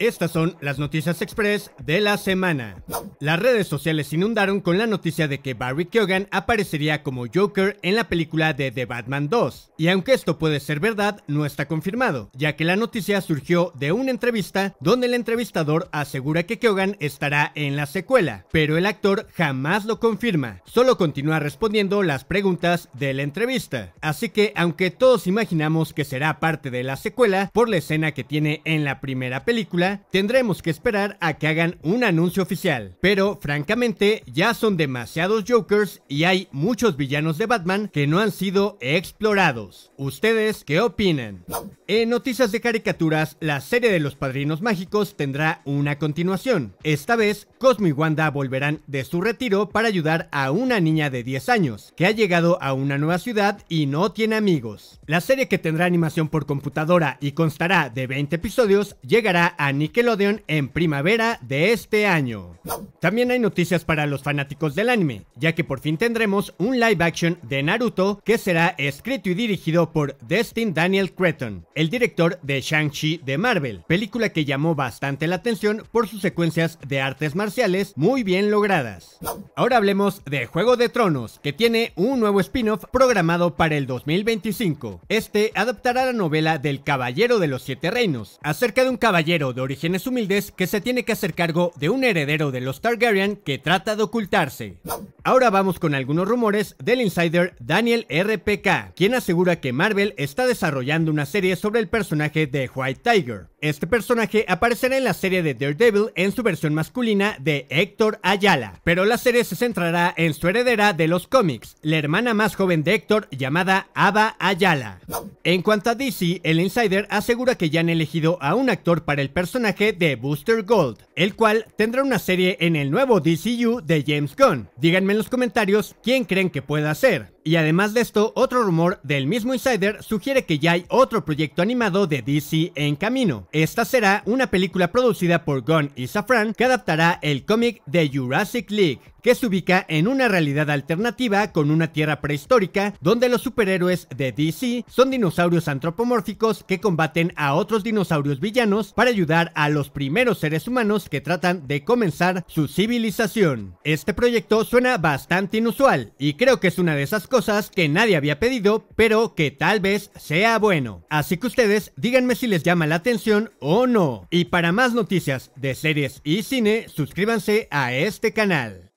Estas son las noticias express de la semana. Las redes sociales inundaron con la noticia de que Barry Keoghan aparecería como Joker en la película de The Batman 2. Y aunque esto puede ser verdad, no está confirmado, ya que la noticia surgió de una entrevista donde el entrevistador asegura que Keoghan estará en la secuela, pero el actor jamás lo confirma, solo continúa respondiendo las preguntas de la entrevista. Así que aunque todos imaginamos que será parte de la secuela por la escena que tiene en la primera película, tendremos que esperar a que hagan un anuncio oficial. Pero, francamente, ya son demasiados Jokers y hay muchos villanos de Batman que no han sido explorados. ¿Ustedes qué opinan? En noticias de caricaturas, la serie de los Padrinos Mágicos tendrá una continuación. Esta vez, Cosmo y Wanda volverán de su retiro para ayudar a una niña de 10 años, que ha llegado a una nueva ciudad y no tiene amigos. La serie que tendrá animación por computadora y constará de 20 episodios llegará a Nickelodeon en primavera de este año. También hay noticias para los fanáticos del anime, ya que por fin tendremos un live action de Naruto que será escrito y dirigido por Destin Daniel Cretton, el director de Shang-Chi de Marvel, película que llamó bastante la atención por sus secuencias de artes marciales muy bien logradas. Ahora hablemos de Juego de Tronos, que tiene un nuevo spin-off programado para el 2025. Este adaptará la novela del Caballero de los Siete Reinos, acerca de un caballero de Orígenes humildes que se tiene que hacer cargo de un heredero de los Targaryen que trata de ocultarse. Ahora vamos con algunos rumores del insider Daniel RPK, quien asegura que Marvel está desarrollando una serie sobre el personaje de White Tiger. Este personaje aparecerá en la serie de Daredevil en su versión masculina de Héctor Ayala, pero la serie se centrará en su heredera de los cómics, la hermana más joven de Héctor llamada Ava Ayala. En cuanto a DC, el Insider asegura que ya han elegido a un actor para el personaje de Booster Gold, el cual tendrá una serie en el nuevo DCU de James Gunn. Díganme en los comentarios quién creen que pueda ser. Y además de esto, otro rumor del mismo Insider sugiere que ya hay otro proyecto animado de DC en camino. Esta será una película producida por Gunn y Safran que adaptará el cómic de Jurassic League que se ubica en una realidad alternativa con una tierra prehistórica donde los superhéroes de DC son dinosaurios antropomórficos que combaten a otros dinosaurios villanos para ayudar a los primeros seres humanos que tratan de comenzar su civilización. Este proyecto suena bastante inusual y creo que es una de esas cosas que nadie había pedido, pero que tal vez sea bueno. Así que ustedes díganme si les llama la atención o no. Y para más noticias de series y cine, suscríbanse a este canal.